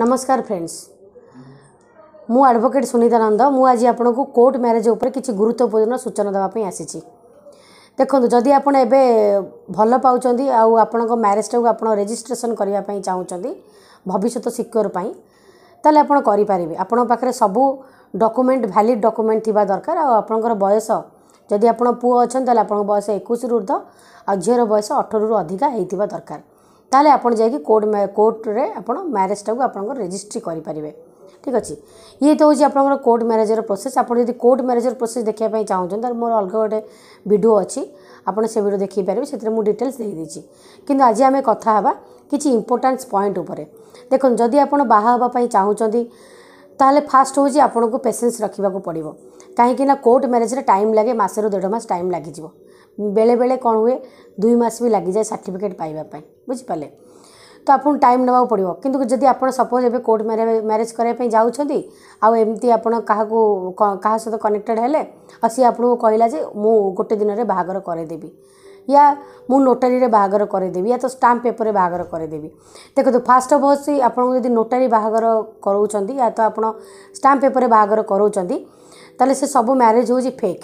ନମସ୍କାର ଫ୍ରେଣ୍ଡସ୍ ମୁଁ ଆଡ଼ଭୋକେଟ୍ ସୁନିତା ନନ୍ଦ ମୁଁ ଆଜି ଆପଣଙ୍କୁ କୋର୍ଟ ମ୍ୟାରେଜ୍ ଉପରେ କିଛି ଗୁରୁତ୍ୱପୂର୍ଣ୍ଣ ସୂଚନା ଦେବା ପାଇଁ ଆସିଛି ଦେଖନ୍ତୁ ଯଦି ଆପଣ ଏବେ ଭଲ ପାଉଛନ୍ତି ଆଉ ଆପଣଙ୍କ ମ୍ୟାରେଜ୍ଟାକୁ ଆପଣ ରେଜିଷ୍ଟ୍ରେସନ୍ କରିବା ପାଇଁ ଚାହୁଁଛନ୍ତି ଭବିଷ୍ୟତ ସିକ୍ୟୋର ପାଇଁ ତାହେଲେ ଆପଣ କରିପାରିବେ ଆପଣଙ୍କ ପାଖରେ ସବୁ ଡକୁମେଣ୍ଟ ଭ୍ୟାଲିଡ଼୍ ଡକୁମେଣ୍ଟ ଥିବା ଦରକାର ଆଉ ଆପଣଙ୍କର ବୟସ ଯଦି ଆପଣ ପୁଅ ଅଛନ୍ତି ତାହେଲେ ଆପଣଙ୍କ ବୟସ ଏକୋଇଶରୁ ଉର୍ଦ୍ଧ ଆଉ ଝିଅର ବୟସ ଅଠରରୁ ଅଧିକା ହୋଇଥିବା ଦରକାର ତାହେଲେ ଆପଣ ଯାଇକି କୋର୍ଟ କୋର୍ଟରେ ଆପଣ ମ୍ୟାରେଜ୍ଟାକୁ ଆପଣଙ୍କର ରେଜିଷ୍ଟ୍ରି କରିପାରିବେ ଠିକ୍ ଅଛି ଇଏ ତ ହେଉଛି ଆପଣଙ୍କର କୋର୍ଟ ମ୍ୟାରେଜ୍ର ପ୍ରୋସେସ୍ ଆପଣ ଯଦି କୋର୍ଟ ମ୍ୟାରେଜ୍ର ପ୍ରୋସେସ୍ ଦେଖିବା ପାଇଁ ଚାହୁଁଛନ୍ତି ତାହେଲେ ମୋର ଅଲଗା ଗୋଟେ ଭିଡ଼ିଓ ଅଛି ଆପଣ ସେ ଭିଡ଼ିଓ ଦେଖିପାରିବେ ସେଥିରେ ମୁଁ ଡିଟେଲ୍ସ ଦେଇଦେଇଛି କିନ୍ତୁ ଆଜି ଆମେ କଥା ହେବା କିଛି ଇମ୍ପୋର୍ଟାନ୍ସ ପଏଣ୍ଟ ଉପରେ ଦେଖନ୍ତୁ ଯଦି ଆପଣ ବାହା ହେବା ପାଇଁ ଚାହୁଁଛନ୍ତି ତାହେଲେ ଫାଷ୍ଟ ହେଉଛି ଆପଣଙ୍କୁ ପେସେନ୍ସ ରଖିବାକୁ ପଡ଼ିବ କାହିଁକିନା କୋର୍ଟ ମ୍ୟାରେଜ୍ରେ ଟାଇମ୍ ଲାଗେ ମାସରୁ ଦେଢ଼ ମାସ ଟାଇମ୍ ଲାଗିଯିବ ବେଳେବେଳେ କ'ଣ ହୁଏ ଦୁଇ ମାସ ବି ଲାଗିଯାଏ ସାର୍ଟିଫିକେଟ୍ ପାଇବା ପାଇଁ ବୁଝିପାରିଲେ ତ ଆପଣଙ୍କୁ ଟାଇମ୍ ନେବାକୁ ପଡ଼ିବ କିନ୍ତୁ ଯଦି ଆପଣ ସପୋଜ୍ ଏବେ କୋର୍ଟ ମ୍ୟାରେଜ୍ କରିବା ପାଇଁ ଯାଉଛନ୍ତି ଆଉ ଏମିତି ଆପଣ କାହାକୁ କାହା ସହିତ କନେକ୍ଟେଡ଼୍ ହେଲେ ଆଉ ସିଏ ଆପଣଙ୍କୁ କହିଲା ଯେ ମୁଁ ଗୋଟେ ଦିନରେ ବାହାଘର କରେଇଦେବି ୟା ମୁଁ ନୋଟାରୀରେ ବାହାଘର କରାଇଦେବି ୟା ତ ଷ୍ଟାମ୍ପ ପେପରରେ ବାହାଘର କରାଇଦେବି ଦେଖନ୍ତୁ ଫାର୍ଷ୍ଟ ଅଫ୍ ଅଲ୍ସି ଆପଣଙ୍କୁ ଯଦି ନୋଟାରୀ ବାହାଘର କରାଉଛନ୍ତି ୟା ତ ଆପଣ ଷ୍ଟାମ୍ପ ପେପରରେ ବାହାଘର କରାଉଛନ୍ତି ତାହେଲେ ସେ ସବୁ ମ୍ୟାରେଜ୍ ହେଉଛି ଫେକ୍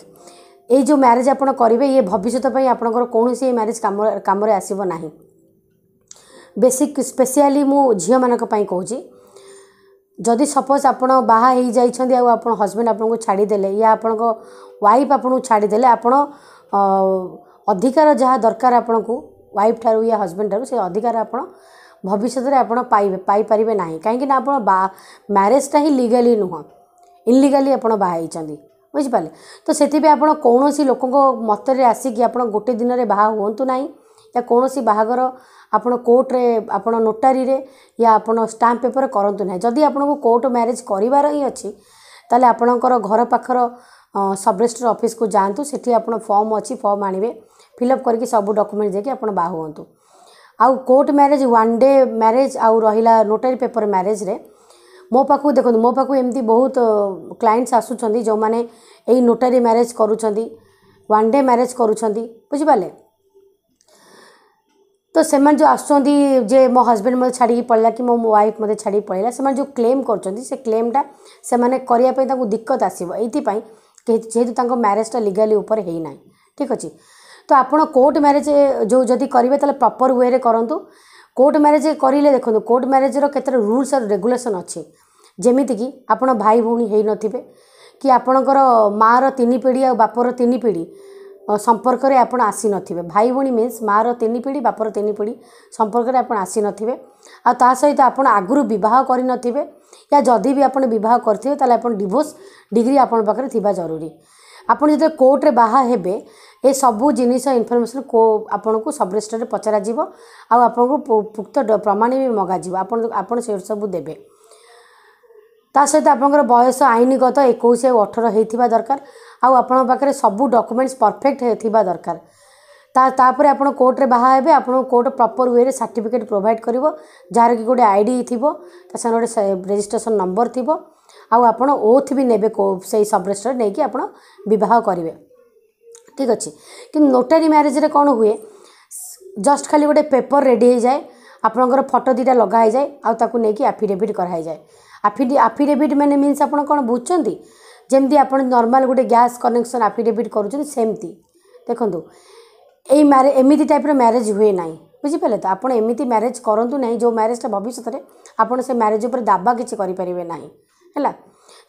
ଏଇ ଯେଉଁ ମ୍ୟାରେଜ୍ ଆପଣ କରିବେ ଇଏ ଭବିଷ୍ୟତ ପାଇଁ ଆପଣଙ୍କର କୌଣସି ଏ ମ୍ୟାରେଜ୍ କାମ କାମରେ ଆସିବ ନାହିଁ ବେସିକ ସ୍ପେସିଆଲି ମୁଁ ଝିଅମାନଙ୍କ ପାଇଁ କହୁଛି ଯଦି ସପୋଜ୍ ଆପଣ ବାହା ହେଇଯାଇଛନ୍ତି ଆଉ ଆପଣ ହଜବେଣ୍ଡ ଆପଣଙ୍କୁ ଛାଡ଼ିଦେଲେ ୟା ଆପଣଙ୍କ ୱାଇଫ୍ ଆପଣଙ୍କୁ ଛାଡ଼ିଦେଲେ ଆପଣ ଅଧିକାର ଯାହା ଦରକାର ଆପଣଙ୍କୁ ୱାଇଫ୍ ଠାରୁ ୟା ହଜବେଣ୍ଡ ଠାରୁ ସେ ଅଧିକାର ଆପଣ ଭବିଷ୍ୟତରେ ଆପଣ ପାଇବେ ପାଇପାରିବେ ନାହିଁ କାହିଁକିନା ଆପଣ ବା ମ୍ୟାରେଜ୍ଟା ହିଁ ଲିଗାଲି ନୁହଁ ଇଲିଗାଲି ଆପଣ ବାହା ହେଇଛନ୍ତି ବୁଝିପାରିଲେ ତ ସେଥିପାଇଁ ଆପଣ କୌଣସି ଲୋକଙ୍କ ମତରେ ଆସିକି ଆପଣ ଗୋଟେ ଦିନରେ ବାହା ହୁଅନ୍ତୁ ନାହିଁ ୟା କୌଣସି ବାହାଘର ଆପଣ କୋର୍ଟରେ ଆପଣ ନୋଟାରୀରେ ୟା ଆପଣ ଷ୍ଟାମ୍ପ ପେପର କରନ୍ତୁ ନାହିଁ ଯଦି ଆପଣଙ୍କୁ କୋର୍ଟ ମ୍ୟାରେଜ୍ କରିବାର ହିଁ ଅଛି ତାହେଲେ ଆପଣଙ୍କର ଘର ପାଖର ସବରେଷ୍ଟର ଅଫିସକୁ ଯାଆନ୍ତୁ ସେଠି ଆପଣ ଫର୍ମ ଅଛି ଫର୍ମ ଆଣିବେ फिलअप करके सब डकुमेंट देखिए आप बाहूँ आउ court marriage one day marriage आउ रहा नोटरी पेपर म्यारेज मो पाक देखो मो पाक एमती बहुत क्लाएंट्स आसुँच जो मैंने यही नोटरी म्यारेज करे डे म्यारेज करुँ तो से जो आसे मो हजबैंड मतलब छाड़ी पड़ा कि मो वाइफ मत छाड़ी पड़ेगा से जो क्लेम क्लेमटा से दिक्कत आसपाई जेहेतु म्यारेजा लिगाली उपर है ठीक अच्छे ତ ଆପଣ କୋର୍ଟ ମ୍ୟାରେଜ୍ ଯେଉଁ ଯଦି କରିବେ ତାହେଲେ ପ୍ରପର୍ ୱେରେ କରନ୍ତୁ କୋର୍ଟ ମ୍ୟାରେଜ୍ କରିଲେ ଦେଖନ୍ତୁ କୋର୍ଟ ମ୍ୟାରେଜ୍ର କେତେଟା ରୁଲ୍ସ ଆଣ୍ଡ ରେଗୁଲେସନ୍ ଅଛି ଯେମିତିକି ଆପଣ ଭାଇ ଭଉଣୀ ହେଇନଥିବେ କି ଆପଣଙ୍କର ମାଆର ତିନି ପିଢ଼ି ଆଉ ବାପର ତିନି ପିଢ଼ି ସମ୍ପର୍କରେ ଆପଣ ଆସିନଥିବେ ଭାଇ ଭଉଣୀ ମିନ୍ସ ମାଆର ତିନି ପିଢ଼ି ବାପର ତିନି ପିଢ଼ି ସମ୍ପର୍କରେ ଆପଣ ଆସିନଥିବେ ଆଉ ତା ସହିତ ଆପଣ ଆଗରୁ ବିବାହ କରିନଥିବେ ୟା ଯଦି ବି ଆପଣ ବିବାହ କରିଥିବେ ତାହେଲେ ଆପଣ ଡିଭୋର୍ସ ଡିଗ୍ରୀ ଆପଣଙ୍କ ପାଖରେ ଥିବା ଜରୁରୀ ଆପଣ ଯେତେବେଳେ କୋର୍ଟରେ ବାହା ହେବେ ଏ ସବୁ ଜିନିଷ ଇନଫର୍ମେସନ୍ ଆପଣଙ୍କୁ ସବ୍ ରେଜିଷ୍ଟ୍ରାରରେ ପଚରାଯିବ ଆଉ ଆପଣଙ୍କୁ ପୁକ୍ତ ପ୍ରମାଣ ବି ମଗାଯିବ ଆପଣ ଆପଣ ସେ ସବୁ ଦେବେ ତା ସହିତ ଆପଣଙ୍କର ବୟସ ଆଇନଗତ ଏକୋଇଶ ଆଉ ଅଠର ହେଇଥିବା ଦରକାର ଆଉ ଆପଣଙ୍କ ପାଖରେ ସବୁ ଡକୁମେଣ୍ଟସ୍ ପରଫେକ୍ଟ ଥିବା ଦରକାର ତା ତାପରେ ଆପଣ କୋର୍ଟରେ ବାହା ହେବେ ଆପଣଙ୍କୁ କୋର୍ଟ ପ୍ରପର୍ ୱେରେ ସାର୍ଟିଫିକେଟ୍ ପ୍ରୋଭାଇଡ଼ କରିବ ଯାହାର କି ଗୋଟେ ଆଇ ଡ଼ି ଥିବ ତା ସାଙ୍ଗରେ ଗୋଟେ ରେଜିଷ୍ଟ୍ରେସନ୍ ନମ୍ବର ଥିବ ଆଉ ଆପଣ ଓଥ୍ ବି ନେବେ ସେଇ ସବରେଷ୍ଟର ନେଇକି ଆପଣ ବିବାହ କରିବେ ଠିକ୍ ଅଛି କିନ୍ତୁ ନୋଟାରୀ ମ୍ୟାରେଜ୍ରେ କ'ଣ ହୁଏ ଜଷ୍ଟ ଖାଲି ଗୋଟେ ପେପର୍ ରେଡ଼ି ହେଇଯାଏ ଆପଣଙ୍କର ଫଟୋ ଦୁଇଟା ଲଗା ହେଇଯାଏ ଆଉ ତାକୁ ନେଇକି ଆଫିଡେଭିଟ୍ କରାହେଇଯାଏ ଆଫିଡି ଆଫିଡେଭିଟ୍ ମାନେ ମିନ୍ସ ଆପଣ କ'ଣ ବୁଝୁଛନ୍ତି ଯେମିତି ଆପଣ ନର୍ମାଲ୍ ଗୋଟେ ଗ୍ୟାସ୍ କନେକ୍ସନ୍ ଆଫିଡେଭିଟ୍ କରୁଛନ୍ତି ସେମିତି ଦେଖନ୍ତୁ ଏଇ ମ୍ୟାରେ ଏମିତି ଟାଇପ୍ର ମ୍ୟାରେଜ୍ ହୁଏ ନାହିଁ ବୁଝିପାରିଲେ ତ ଆପଣ ଏମିତି ମ୍ୟାରେଜ୍ କରନ୍ତୁ ନାହିଁ ଯେଉଁ ମ୍ୟାରେଜ୍ଟା ଭବିଷ୍ୟତରେ ଆପଣ ସେ ମ୍ୟାରେଜ୍ ଉପରେ ଦାବା କିଛି କରିପାରିବେ ନାହିଁ ହେଲା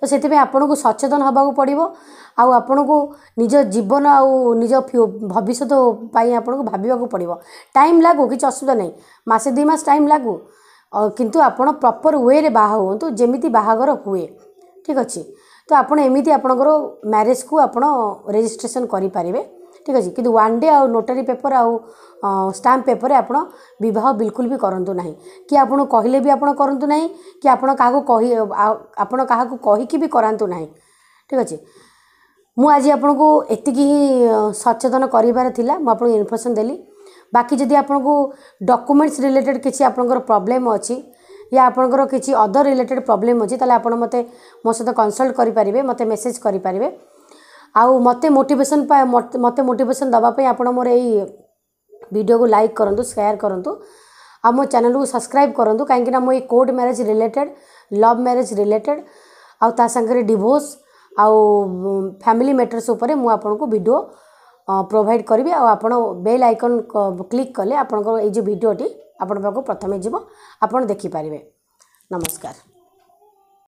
ତ ସେଥିପାଇଁ ଆପଣଙ୍କୁ ସଚେତନ ହେବାକୁ ପଡ଼ିବ ଆଉ ଆପଣଙ୍କୁ ନିଜ ଜୀବନ ଆଉ ନିଜ ଭବିଷ୍ୟତ ପାଇଁ ଆପଣଙ୍କୁ ଭାବିବାକୁ ପଡ଼ିବ ଟାଇମ୍ ଲାଗୁ କିଛି ଅସୁବିଧା ନାହିଁ ମାସେ ଦୁଇ ମାସ ଟାଇମ୍ ଲାଗୁ କିନ୍ତୁ ଆପଣ ପ୍ରପର୍ ୱେରେ ବାହା ହୁଅନ୍ତୁ ଯେମିତି ବାହାଘର ହୁଏ ଠିକ୍ ଅଛି ତ ଆପଣ ଏମିତି ଆପଣଙ୍କର ମ୍ୟାରେଜ୍କୁ ଆପଣ ରେଜିଷ୍ଟ୍ରେସନ୍ କରିପାରିବେ ঠিক ଅଛି କିନ୍ତୁ ୱାନ୍ ଡେ ଆଉ ନୋଟାରୀ ପେପର୍ ଆଉ ଷ୍ଟାମ୍ପ ପେପର୍ରେ ଆପଣ ବିବାହ ବିଲକୁଲ ବି କରନ୍ତୁ ନାହିଁ କି ଆପଣ କହିଲେ ବି ଆପଣ କରନ୍ତୁ ନାହିଁ କି ଆପଣ କାହାକୁ କହି ଆପଣ କାହାକୁ କହିକି ବି କରାନ୍ତୁ ନାହିଁ ଠିକ୍ ଅଛି ମୁଁ ଆଜି ଆପଣଙ୍କୁ ଏତିକି ହିଁ ସଚେତନ କରିବାର ଥିଲା ମୁଁ ଆପଣଙ୍କୁ ଇନଫର୍ମେସନ୍ ଦେଲି ବାକି ଯଦି ଆପଣଙ୍କୁ ଡକୁମେଣ୍ଟସ୍ ରିଲେଟେଡ଼୍ କିଛି ଆପଣଙ୍କର ପ୍ରୋବ୍ଲେମ୍ ଅଛି या आपणकर किसी अदर रिलेटेड प्रोब्लेम अच्छी तेल आप मत मो सहित कनसल्ट करेंगे मत मेसेज करेंगे ଆଉ ମୋତେ ମୋଟିଭେସନ୍ ମୋତେ ମୋଟିଭେସନ୍ ଦେବା ପାଇଁ ଆପଣ ମୋର ଏଇ ଭିଡ଼ିଓକୁ ଲାଇକ୍ କରନ୍ତୁ ସେୟାର କରନ୍ତୁ ଆଉ ମୋ ଚ୍ୟାନେଲ୍କୁ ସବସ୍କ୍ରାଇବ୍ କରନ୍ତୁ କାହିଁକିନା ମୁଁ ଏଇ court marriage related love marriage related ଆଉ ତା ସାଙ୍ଗରେ ଡିଭୋର୍ସ ଆଉ ଫ୍ୟାମିଲି ମ୍ୟାଟର୍ସ ଉପରେ ମୁଁ ଆପଣଙ୍କୁ ଭିଡ଼ିଓ ପ୍ରୋଭାଇଡ଼ କରିବି ଆଉ ଆପଣ ବେଲ୍ ଆଇକନ୍ କ୍ଲିକ୍ କଲେ ଆପଣଙ୍କର ଏଇ ଯେଉଁ ଭିଡ଼ିଓଟି ଆପଣଙ୍କ ପାଖକୁ ପ୍ରଥମେ ଯିବ ଆପଣ ଦେଖିପାରିବେ ନମସ୍କାର